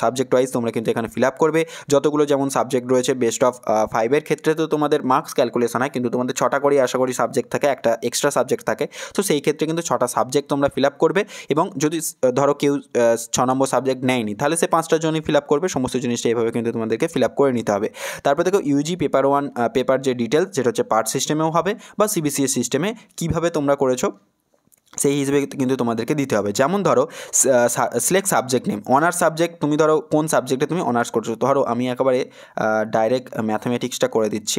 সাবজেক্ট ওয়াইজ তোমরা কিন্তু এখানে ফিল আপ করবে যতগুলো যেমন সাবজেক্ট রয়েছে বেস্ট অফ ফাইভের ক্ষেত্রে তো তোমাদের মার্কস ক্যালকুলেশন হয় কিন্তু তোমাদের ছটা করেই আশা করি সাবজেক্ট থাকে একটা এক্সট্রা সাবজেক্ট থাকে তো সেই ক্ষেত্রে কিন্তু ছটা সাবজেক্ট তোমরা ফিল আপ করবে এবং যদি ধরো কেউ ছ নম্বর সাবজেক্ট নেয়নি তাহলে সে পাঁচটা জনই ফিল আপ করবে সমস্ত জিনিসটা এভাবে কিন্তু তোমাদেরকে ফিল আপ করে নিতে হবে তারপর দেখো ইউজি পেপার ওয়ান পেপার যে ডিটেলস যেটা হচ্ছে পার্ট সিস্টেমেও হবে বা সিবিসিএস সিস্টেমে কীভাবে তোমরা করেছো সেই হিসেবে কিন্তু তোমাদেরকে দিতে হবে যেমন ধরো select subject name honours subject তুমি ধরো কোন সাবজেক্টে তুমি অনার্স করছো ধরো আমি একেবারে ডাইরেক্ট ম্যাথামেটিক্সটা করে দিচ্ছি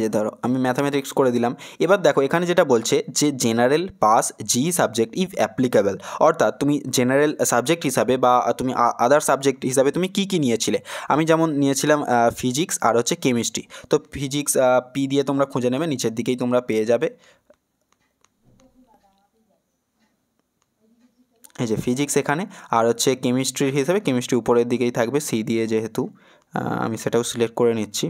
যে ধরো আমি ম্যাথামেটিক্স করে দিলাম এবার দেখো এখানে যেটা বলছে যে general pass G subject if applicable অর্থাৎ তুমি জেনারেল সাবজেক্ট হিসাবে বা তুমি আদার সাবজেক্ট হিসাবে তুমি কি কি নিয়েছিলে আমি যেমন নিয়েছিলাম ফিজিক্স আর হচ্ছে কেমিস্ট্রি তো ফিজিক্স পি দিয়ে তোমরা খুঁজে নেবে নিচের দিকেই তোমরা পেয়ে যাবে এই যে ফিজিক্স এখানে আর হচ্ছে কেমিস্ট্রির হিসাবে কেমিস্ট্রি উপরের দিকেই থাকবে সি দিয়ে যেহেতু আমি সেটাও সিলেক্ট করে নিচ্ছি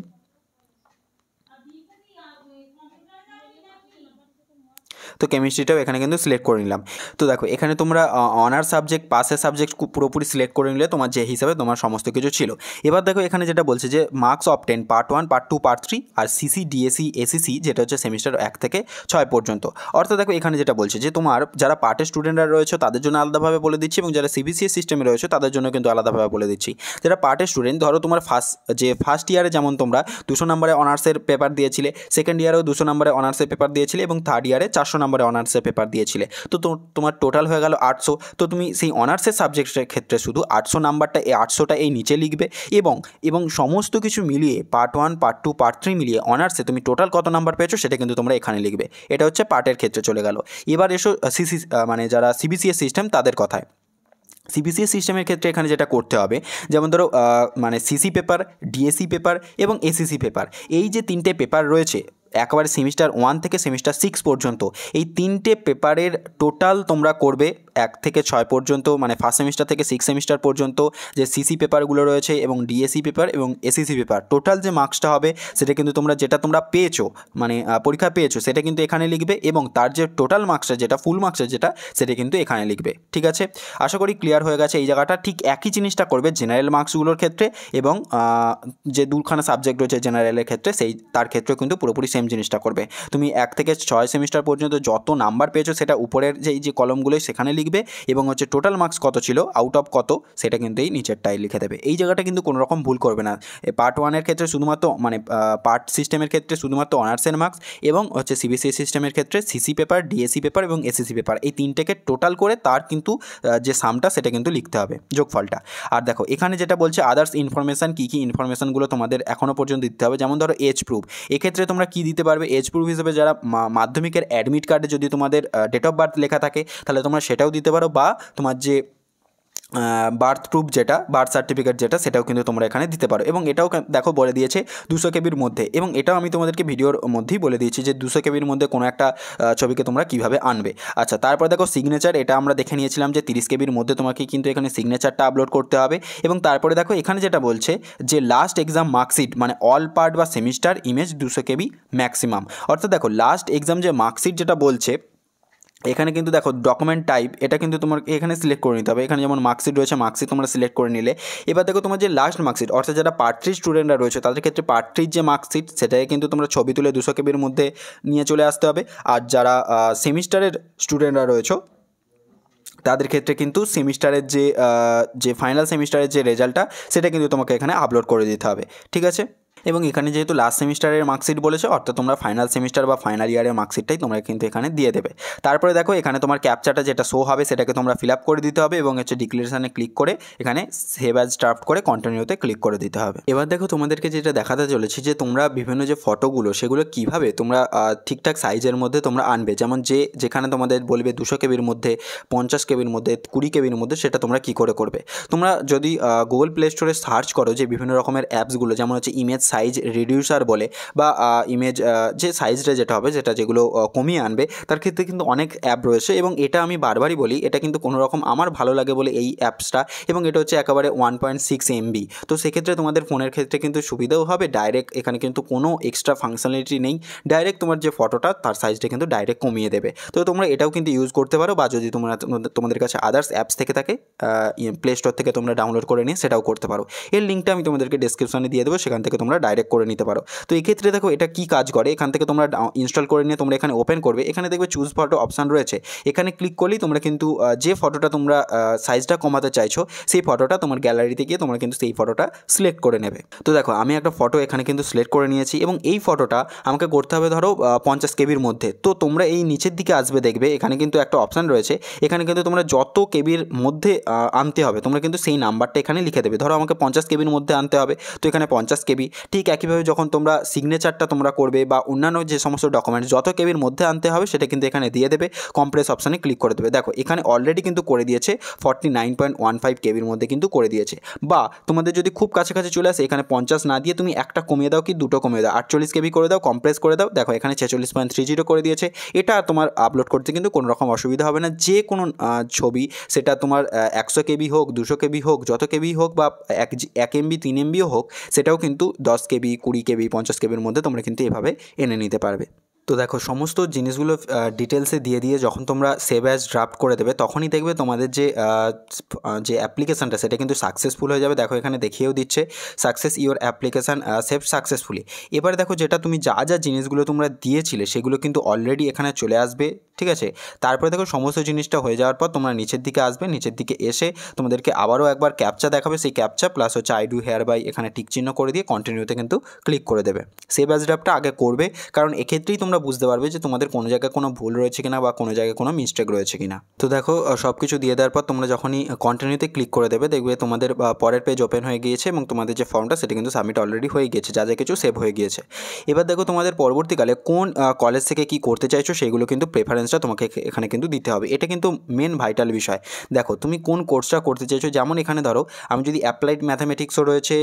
তো কেমিস্ট্রিটাও এখানে কিন্তু সিলেক্ট করে নিলাম তো দেখো এখানে তোমরা অনার সাবজেক্ট পাসের সাবজেক্ট পুরোপুরি সিলেক্ট করে নিলে তোমার যে হিসাবে তোমার সমস্ত কিছু ছিল এবার দেখো এখানে যেটা বলছে যে marks of ten part one part two part three আর সিসি ডিএসি এসিসি যেটা হচ্ছে সেমিস্টার এক থেকে ছয় পর্যন্ত অর্থাৎ দেখো এখানে যেটা বলছে যে তোমার যারা পার্টের স্টুডেন্টরা রয়েছে তাদের জন্য আলাদাভাবে বলে দিচ্ছি এবং যারা সিবিসিএস সিস্টেমে রয়েছে তাদের জন্য কিন্তু আলাদাভাবে বলে দিচ্ছি যারা পার্টের স্টুডেন্ট ধরো তোমার ফার্স্ট যে ফার্স্ট ইয়ারে যেমন তোমরা দুশো নম্বরে অনার্সের পেপার দিয়েছিলে সেকেন্ড ইয়ারেও দুশো নম্বরে অনার্সের পেপার দিয়েছিলে এবং থার্ড ইয়ারে চারশো নম্বরে অনার্সের পেপার দিয়েছিলে তো তোমার টোটাল হয়ে গেল আটশো তো তুমি সেই অনার্সের সাবজেক্টের ক্ষেত্রে শুধু আটশো নাম্বারটা এই আটশোটা এই নিচে লিখবে এবং এবং সমস্ত কিছু মিলিয়ে part one part two part three মিলিয়ে অনার্সে তুমি টোটাল কত নাম্বার পেয়েছো সেটা কিন্তু তোমরা এখানে লিখবে এটা হচ্ছে পার্টের ক্ষেত্রে চলে গেল এবার এসো সিসি মানে যারা সিবিসিএস সিস্টেম তাদের কথায় সিবিসিএস সিস্টেমের ক্ষেত্রে এখানে যেটা করতে হবে যেমন ধরো মানে সিসি পেপার ডিএসি পেপার এবং এসিসি পেপার এই যে তিনটে পেপার রয়েছে একবারে সেমিস্টার ওয়ান থেকে সেমিস্টার সিক্স পর্যন্ত এই তিনটে পেপারের টোটাল তোমরা করবে এক থেকে ছয় পর্যন্ত মানে ফার্স্ট সেমিস্টার থেকে সিক্স সেমিস্টার পর্যন্ত যে সিসি পেপারগুলো রয়েছে এবং ডিএসি পেপার এবং এসিসি পেপার টোটাল যে মার্কসটা হবে সেটা কিন্তু তোমরা যেটা তোমরা পেয়েছো মানে পরীক্ষা পেয়েছো সেটা কিন্তু এখানে লিখবে এবং তার যে টোটাল মার্কসটা যেটা ফুল মার্কসের যেটা সেটা কিন্তু এখানে লিখবে ঠিক আছে আশা করি ক্লিয়ার হয়ে গেছে এই জায়গাটা ঠিক একই জিনিসটা করবে জেনারেল মার্কসগুলোর ক্ষেত্রে এবং যে দুখানা সাবজেক্ট রয়েছে জেনারেলের ক্ষেত্রে সেই তার ক্ষেত্রে কিন্তু পুরোপুরি সেম জিনিসটা করবে তুমি এক থেকে ছয় সেমিস্টার পর্যন্ত যত নাম্বার পেয়েছো সেটা উপরের যে যে কলমগুলো সেখানে লিখবে লিখবে এবং হচ্ছে টোটাল মার্কস কত ছিল আউট অফ কত সেটা কিন্তু এই নিচেরটাই লিখে দেবে এই জায়গাটা কিন্তু কোনো রকম ভুল করবে না পার্ট ওয়ানের ক্ষেত্রে শুধুমাত্র মানে পার্ট সিস্টেমের ক্ষেত্রে শুধুমাত্র অনার্সের মার্কস এবং হচ্ছে সিবিসি সিস্টেমের ক্ষেত্রে সিসি পেপার ডিএসি পেপার এবং এসএসসি পেপার এই তিনটেকে টোটাল করে তার কিন্তু যে সামটা সেটা কিন্তু লিখতে হবে যোগফলটা আর দেখো এখানে যেটা বলছে আদার্স ইনফরমেশান কী কী ইনফরমেশানগুলো তোমাদের এখনও পর্যন্ত দিতে হবে যেমন ধরো এজ প্রুফ এক্ষেত্রে তোমরা কি দিতে পারবে এজ প্রুফ হিসেবে যারা মাধ্যমিকের অ্যাডমিট কার্ডে যদি তোমাদের ডেট অফ বার্থ লেখা থাকে তাহলে তোমরা সেটাও দিতে পারো বা তোমার যে বার্থ প্রুফ যেটা বার্থ সার্টিফিকেট যেটা সেটাও কিন্তু তোমরা এখানে দিতে পারো এবং এটাও দেখো বলে দিয়েছে দুশো কেবির মধ্যে এবং এটাও আমি তোমাদেরকে ভিডিওর মধ্যেই বলে দিয়েছি যে দুশো কেবির মধ্যে কোনো একটা ছবিকে তোমরা কিভাবে আনবে আচ্ছা তারপর দেখো সিগনেচার এটা আমরা দেখে নিয়েছিলাম যে তিরিশ কেবির মধ্যে তোমাকে কিন্তু এখানে সিগনেচারটা আপলোড করতে হবে এবং তারপরে দেখো এখানে যেটা বলছে যে লাস্ট এক্সাম মার্কশিট মানে অল পার্ট বা সেমিস্টার ইমেজ দুশো কেবি ম্যাক্সিমাম অর্থাৎ দেখো লাস্ট এক্সাম যে মার্কশিট যেটা বলছে এখানে কিন্তু দেখো ডকুমেন্ট টাইপ এটা কিন্তু তোমার এখানে সিলেক্ট করে নিতে হবে এখানে যেমন মার্কশিট রয়েছে মার্কশিট তোমরা সিলেক্ট করে নিলে এবার দেখো তোমার যে লাস্ট মার্কশিট অর্থাৎ যারা পার্ট থ্রি স্টুডেন্টরা রয়েছে তাদের ক্ষেত্রে পার্ট থ্রির যে মার্কশিট সেটাকে কিন্তু তোমরা ছবি তুলে দুশো কেবির মধ্যে নিয়ে চলে আসতে হবে আর যারা সেমিস্টারের স্টুডেন্টরা রয়েছে তাদের ক্ষেত্রে কিন্তু সেমিস্টারের যে যে ফাইনাল সেমিস্টারের যে রেজাল্টটা সেটা কিন্তু তোমাকে এখানে আপলোড করে দিতে হবে ঠিক আছে এবং এখানে যেহেতু লাস্ট সেমিস্টারের মার্কশিট বলেছে অর্থাৎ তোমরা ফাইনাল সেমিস্টার বা ফাইনাল ইয়ারের মার্কশিটটাই তোমরা কিন্তু এখানে দিয়ে দেবে তারপরে দেখো এখানে তোমার ক্যাপচারটা যেটা শো হবে সেটাকে তোমরা ফিল আপ করে দিতে হবে এবং হচ্ছে ডিক্লারেশানে ক্লিক করে এখানে সেভ অ্যাজ ড্রাফট করে কন্টিনিউতে ক্লিক করে দিতে হবে এবার দেখো তোমাদেরকে যেটা দেখাতে চলেছে যে তোমরা বিভিন্ন যে ফটোগুলো সেগুলো কিভাবে তোমরা ঠিকঠাক সাইজের মধ্যে তোমরা আনবে যেমন যে যেখানে তোমাদের বলবে দুশো কেবির মধ্যে পঞ্চাশ কেবির মধ্যে কুড়ি কেবির মধ্যে সেটা তোমরা কি করে করবে তোমরা যদি গুগল প্লে স্টোরে সার্চ করো যে বিভিন্ন রকমের অ্যাপসগুলো যেমন হচ্ছে ইমেজ সাইজ রিডিউসার বলে বা ইমেজ যে সাইজটা যেটা হবে যেটা যেগুলো কমিয়ে আনবে তার ক্ষেত্রে কিন্তু অনেক অ্যাপ রয়েছে এবং এটা আমি বারবারই বলি এটা কিন্তু কোনো রকম আমার ভালো লাগে বলে এই অ্যাপসটা এবং এটা হচ্ছে একেবারে ওয়ান পয়েন্ট সিক্স এমবি তো সেক্ষেত্রে তোমাদের ফোনের ক্ষেত্রে কিন্তু সুবিধাও হবে ডাইরেক্ট এখানে কিন্তু কোনো এক্সট্রা ফাংশনালিটি নেই ডাইরেক্ট তোমার যে ফটোটা তার সাইজটা কিন্তু ডাইরেক্ট কমিয়ে দেবে তো তোমরা এটাও কিন্তু ইউজ করতে পারো বা যদি তোমরা তোমাদের কাছে আদার্স অ্যাপস থেকে থাকে প্লে স্টোর থেকে তোমরা ডাউনলোড করে নিয়ে সেটাও করতে পারো এর লিঙ্কটা আমি তোমাদেরকে ডিসক্রিপশনে দিয়ে দেবো সেখান থেকে তোমরা তোমরা ডাইরেক্ট করে নিতে পারো তো এক্ষেত্রে দেখো এটা কি কাজ করে এখান থেকে তোমরা ইনস্টল করে নিয়ে তোমরা এখানে ওপেন করবে এখানে দেখবে চুজ ফটো অপশান রয়েছে এখানে ক্লিক করলেই তোমরা কিন্তু যে ফটোটা তোমরা সাইজটা কমাতে চাইছো সেই ফটোটা তোমার গ্যালারিতে গিয়ে তোমরা কিন্তু সেই ফটোটা সিলেক্ট করে নেবে তো দেখো আমি একটা ফটো এখানে কিন্তু সিলেক্ট করে নিয়েছি এবং এই ফটোটা আমাকে করতে হবে ধরো পঞ্চাশ কেবির মধ্যে তো তোমরা এই নিচের দিকে আসবে দেখবে এখানে কিন্তু একটা অপশান রয়েছে এখানে কিন্তু তোমরা যত কেবির মধ্যে আনতে হবে তোমরা কিন্তু সেই নাম্বারটা এখানে লিখে দেবে ধরো আমাকে পঞ্চাশ কেবির মধ্যে আনতে হবে তো এখানে পঞ্চাশ কেবি ঠিক একইভাবে যখন তোমরা সিগনেচারটা তোমরা করবে বা অন্যান্য যে সমস্ত ডকুমেন্টস যত কেবির মধ্যে আনতে হবে সেটা কিন্তু এখানে দিয়ে দেবে কম্প্রেস অপশানে ক্লিক করে দেবে দেখো এখানে অলরেডি কিন্তু করে দিয়েছে forty nine point one five কেবির মধ্যে কিন্তু করে দিয়েছে বা তোমাদের যদি খুব কাছাকাছি চলে আসে এখানে পঞ্চাশ না দিয়ে তুমি একটা কমিয়ে দাও কি দুটো কমিয়ে দাও আটচল্লিশ কেবি করে দাও কম্প্রেস করে দাও দেখো এখানে ছেচল্লিশ পয়েন্ট থ্রি করে দিয়েছে এটা তোমার আপলোড করতে কিন্তু কোনো রকম অসুবিধা হবে না যে কোনো ছবি সেটা তোমার একশো কেবি হোক দুশো কেবি হোক যত কেবি হোক বা এক এক এমবি তিন এমবিও হোক সেটাও কিন্তু দশ কেবি কুড়ি কেবি পঞ্চাশ কেবির মধ্যে তোমরা কিন্তু এভাবে এনে নিতে পারবে তো দেখো সমস্ত জিনিসগুলো ডিটেলসে দিয়ে দিয়ে যখন তোমরা সেভ অ্যাজ ড্রাফট করে দেবে তখনই দেখবে তোমাদের যে যে অ্যাপ্লিকেশানটা সেটা কিন্তু সাকসেসফুল হয়ে যাবে দেখো এখানে দেখিয়েও দিচ্ছে success your application save successfully এবার দেখো যেটা তুমি যা যা জিনিসগুলো তোমরা দিয়েছিলে সেগুলো কিন্তু অলরেডি এখানে চলে আসবে ঠিক আছে তারপরে দেখো সমস্ত জিনিসটা হয়ে যাওয়ার পর তোমরা নিচের দিকে আসবে নিচের দিকে এসে তোমাদেরকে আবারও একবার ক্যাপচা দেখাবে সেই ক্যাপচা প্লাস হচ্ছে আই ডু হেয়ার বাই এখানে টিক চিহ্ন করে দিয়ে কন্টিনিউতে কিন্তু ক্লিক করে দেবে সেভ অ্যাজ ড্রাফটটা আগে করবে কারণ এক্ষেত্রেই তোমরা তোমরা বুঝতে পারবে যে তোমাদের কোনো জায়গায় কোনো ভুল রয়েছে কিনা বা কোনো জায়গায় কোনো মিস্টেক রয়েছে কিনা তো দেখো সব কিছু দিয়ে দেওয়ার পর তোমরা যখনই কন্টিনিউতে ক্লিক করে দেবে দেখবে তোমাদের পরের পেজ ওপেন হয়ে গিয়েছে এবং তোমাদের যে ফর্মটা সেটা কিন্তু সাবমিট অলরেডি হয়ে গিয়েছে যা যা কিছু সেভ হয়ে গিয়েছে এবার দেখো তোমাদের পরবর্তীকালে কোন কলেজ থেকে কি করতে চাইছো সেগুলো কিন্তু প্রেফারেন্সটা তোমাকে এখানে কিন্তু দিতে হবে এটা কিন্তু মেন ভাইটাল বিষয় দেখো তুমি কোন কোর্সটা করতে চাইছো যেমন এখানে ধরো আমি যদি অ্যাপ্লাইড ম্যাথামেটিক্সও রয়েছে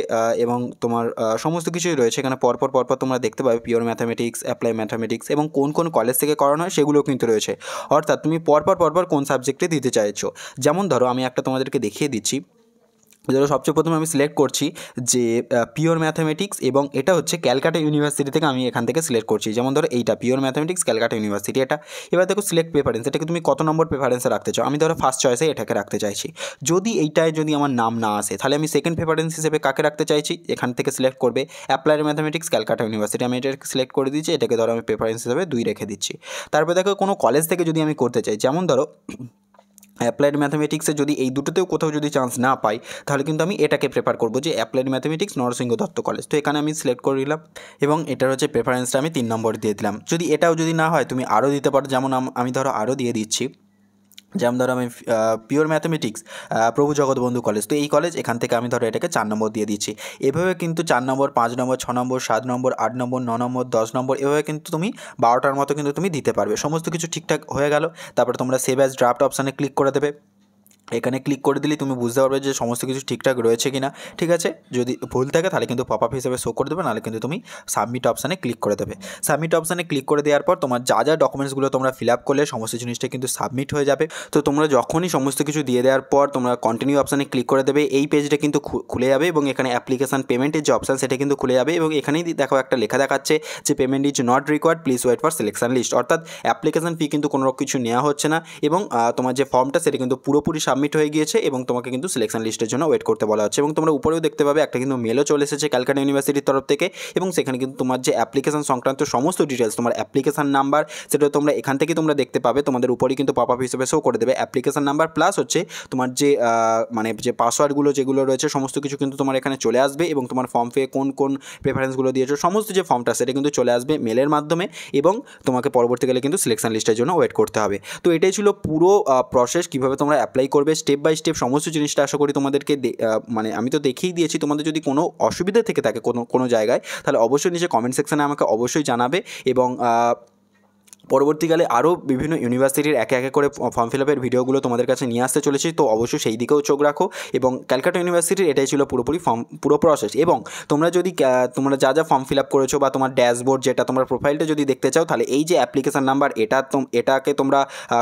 এবং তোমার সমস্ত কিছুই রয়েছে এখানে পরপর পরপর তোমরা দেখতে পাবে pure mathematics apply mathematics subjects এবং কোন কোন কলেজ থেকে করানো হয় সেগুলো কিন্তু রয়েছে অর্থাৎ তুমি পরপর পরপর কোন সাবজেক্টে দিতে চাইছো যেমন ধরো আমি একটা তোমাদেরকে দেখিয়ে দিচ্ছি যেটা সবচেয়ে প্রথমে আমি সিলেক্ট করছি যে পিওর ম্যাথামেটিক্স এবং এটা হচ্ছে ক্যালকাটা ইউনিভার্সিটি থেকে আমি এখান থেকে সিলেক্ট করছি যেমন ধরো এইটা পিওর ম্যাথামেটিক্স ক্যালকাটা ইউনিভার্সিটি এটা এবার দেখো সিলেক্ট প্রেফারেন্স এটাকে তুমি কত নম্বর প্রেফারেন্সে রাখতে চাও আমি ধরো ফার্স্ট চয়েসে এটাকে রাখতে চাইছি যদি এইটায় যদি আমার নাম না আসে তাহলে আমি সেকেন্ড প্রেফারেন্স হিসেবে কাকে রাখতে চাইছি এখান থেকে সিলেক্ট করবে অ্যাপ্লাইড ম্যাথামেটিক্স ক্যালকাটা ইউনিভার্সিটি আমি এটাকে সিলেক্ট করে দিচ্ছি এটাকে ধরো আমি প্রেফারেন্স হিসেবে দুই রেখে দিচ্ছি তারপর দেখো কোনো কলেজ থেকে যদি আমি করতে চাই যেমন ধরো অ্যাপ্লাইড ম্যাথামেটিক্সে যদি এই দুটোতেও কোথাও যদি চান্স না পাই তাহলে কিন্তু আমি এটাকে প্রেফার করবো যে applied mathematics Narasinha Dutt college তো এখানে আমি সিলেক্ট করে দিলাম এবং এটার হচ্ছে প্রেফারেন্সটা আমি তিন নম্বর দিয়ে দিলাম যদি এটাও যদি না হয় তুমি আরও দিতে পারো যেমন আমি ধরো আরও দিয়ে দিচ্ছি যেমন ধরো আমি পিওর ম্যাথামেটিক্স প্রভু জগৎবন্ধু কলেজ তো এই কলেজ এখান থেকে আমি ধরো এটাকে চার নম্বর দিয়ে দিচ্ছি এভাবে কিন্তু চার নম্বর পাঁচ নম্বর ছ নম্বর সাত নম্বর আট নম্বর ন নম্বর দশ নম্বর এভাবে কিন্তু তুমি বারোটার মতো কিন্তু তুমি দিতে পারবে সমস্ত কিছু ঠিকঠাক হয়ে গেল তারপরে তোমরা সেভ অ্যাজ ড্রাফট অপশানে ক্লিক করে দেবে এখানে ক্লিক করে দিলে তুমি বুঝতে পারবে যে সমস্ত কিছু ঠিকঠাক রয়েছে কি না ঠিক আছে যদি ভুল থাকে তাহলে কিন্তু পপ আপ হিসেবে শো করে দেবে নাহলে কিন্তু তুমি সাবমিট অপশানে ক্লিক করে দেবে সাবমিট অপশানে ক্লিক করে দেওয়ার পর তোমার যা যা ডকুমেন্টসগুলো তোমরা ফিল আপ করলে সমস্ত জিনিসটা কিন্তু সাবমিট হয়ে যাবে তো তোমরা যখনই সমস্ত কিছু দিয়ে দেওয়ার পর তোমরা কন্টিনিউ অপশানে ক্লিক করে দেবে এই পেজটা কিন্তু খুলে যাবে এবং এখানে অ্যাপ্লিকেশান পেমেন্টের যে অপশান সেটা কিন্তু খুলে যাবে এবং এখানেই দেখো একটা লেখা দেখাচ্ছে যে payment is not required please wait for selection list অর্থাৎ অ্যাপ্লিকেশান ফি কিন্তু কোনো কিছু নেওয়া হচ্ছে না এবং তোমার যে ফর্মটা সেটা কিন্তু পুরোপুরি সাবমিট সাবমিট হয়ে গিয়েছে এবং তোমাকে কিন্তু সিলেকশন লিস্টের জন্য ওয়েট করতে বলা হচ্ছে এবং তোমরা উপরেও দেখতে পাবে একটা কিন্তু মেলও চলে এসেছে ক্যালকাটা ইউনিভার্সিটির তরফ থেকে এবং সেখানে কিন্তু তোমার যে অ্যাপ্লিকেশন সংক্রান্ত সমস্ত ডিটেলস তোমার অ্যাপ্লিকেশন নাম্বার সেটা তোমরা এখান থেকে তোমরা দেখতে পাবে তোমাদের উপরেই কিন্তু পপ আপ হিসেবে শো করে দেবে অ্যাপ্লিকেশন নাম্বার প্লাস হচ্ছে তোমার যে মানে যে পাসওয়ার্ডগুলো যেগুলো রয়েছে সমস্ত কিছু কিন্তু তোমার এখানে চলে আসবে এবং তোমার ফর্ম ফে কোন কোন প্রেফারেন্সগুলো দিয়েছো সমস্ত যে ফর্মটা সেটা কিন্তু চলে আসবে মেলের মাধ্যমে এবং তোমাকে পরবর্তীকালে কিন্তু সিলেকশন লিস্টের জন্য ওয়েট করতে হবে তো এটাই ছিল পুরো প্রসেস কীভাবে তোমরা অ্যাপ্লাই করবে করবে স্টেপ বাই স্টেপ সমস্ত জিনিসটা আশা করি তোমাদেরকে মানে আমি তো দেখেই দিয়েছি তোমাদের যদি কোনো অসুবিধা থেকে থাকে কোনো কোনো জায়গায় তাহলে অবশ্যই নিচে কমেন্ট সেকশানে আমাকে অবশ্যই জানাবে এবং পরবর্তীকালে আরও বিভিন্ন ইউনিভার্সিটির একে একে করে ফর্ম ফিল আপের ভিডিওগুলো তোমাদের কাছে নিয়ে আসতে চলেছি তো অবশ্যই সেই দিকেও চোখ রাখো এবং ক্যালকাটা ইউনিভার্সিটির এটাই ছিল পুরোপুরি ফর্ম পুরো প্রসেস এবং তোমরা যদি তোমরা যা যা ফর্ম ফিল আপ করেছো বা তোমার ড্যাশবোর্ড যেটা তোমার প্রোফাইলটা যদি দেখতে চাও তাহলে এই যে অ্যাপ্লিকেশান নাম্বার এটা এটাকে তোমরা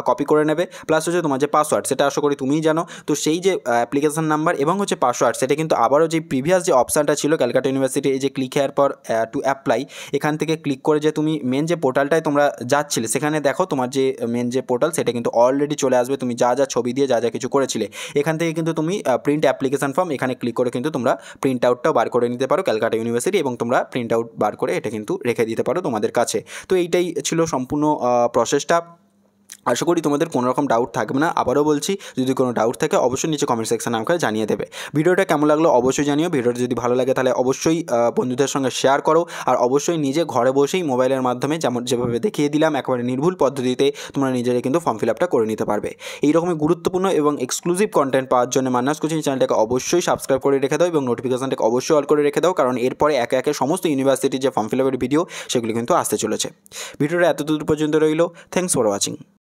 কপি করে নেবে প্লাস হচ্ছে তোমার যে পাসওয়ার্ড সেটা আশা করি তুমিই জানো তো সেই যে অ্যাপ্লিকেশান নাম্বার এবং হচ্ছে পাসওয়ার্ড সেটা কিন্তু আবারও যে প্রিভিয়াস যে অপশানটা ছিল ক্যালকাটা ইউনিভার্সিটির এই যে click here for to apply এখান থেকে ক্লিক করে যে তুমি মেন যে পোর্টালটায় তোমরা যা পাচ্ছিলে সেখানে দেখো তোমার যে মেন যে পোর্টাল সেটা কিন্তু অলরেডি চলে আসবে তুমি যা যা ছবি দিয়ে যা যা কিছু করেছিলে এখান থেকে কিন্তু তুমি প্রিন্ট অ্যাপ্লিকেশান ফর্ম এখানে ক্লিক করে কিন্তু তোমরা প্রিন্ট আউটটাও বার করে নিতে পারো ক্যালকাটা ইউনিভার্সিটি এবং তোমরা প্রিন্ট আউট বার করে এটা কিন্তু রেখে দিতে পারো তোমাদের কাছে তো এইটাই ছিল সম্পূর্ণ প্রসেসটা আশা করি তোমাদের কোনো রকম ডাউট থাকবে না আবারও বলছি যদি কোনো ডাউট থাকে অবশ্যই নিচে কমেন্ট সেকশানে আমাকে জানিয়ে দেবে ভিডিওটা কেমন লাগলো অবশ্যই জানিও ভিডিওটা যদি ভালো লাগে তাহলে অবশ্যই বন্ধুদের সঙ্গে শেয়ার করো আর অবশ্যই নিজে ঘরে বসেই মোবাইলের মাধ্যমে যেমন যেভাবে দেখিয়ে দিলাম একেবারে নির্ভুল পদ্ধতিতে তোমরা নিজেরা কিন্তু ফর্ম ফিল আপটা করে নিতে পারবে এই রকমই গুরুত্বপূর্ণ এবং এক্সক্লুসিভ কন্টেন্ট পাওয়ার জন্য মান্নাস কোচিং চ্যানেলটাকে অবশ্যই সাবস্ক্রাইব করে রেখে দাও এবং নোটিফিকেশনটাকে অবশ্যই অল করে রেখে দাও কারণ এরপরে একে একে সমস্ত ইউনিভার্সিটির যে ফর্ম ফিল আপের ভিডিও সেগুলি কিন্তু আসতে চলেছে ভিডিওটা এতদূর পর্যন্ত রইল থ্যাংকস ফর ওয়াচিং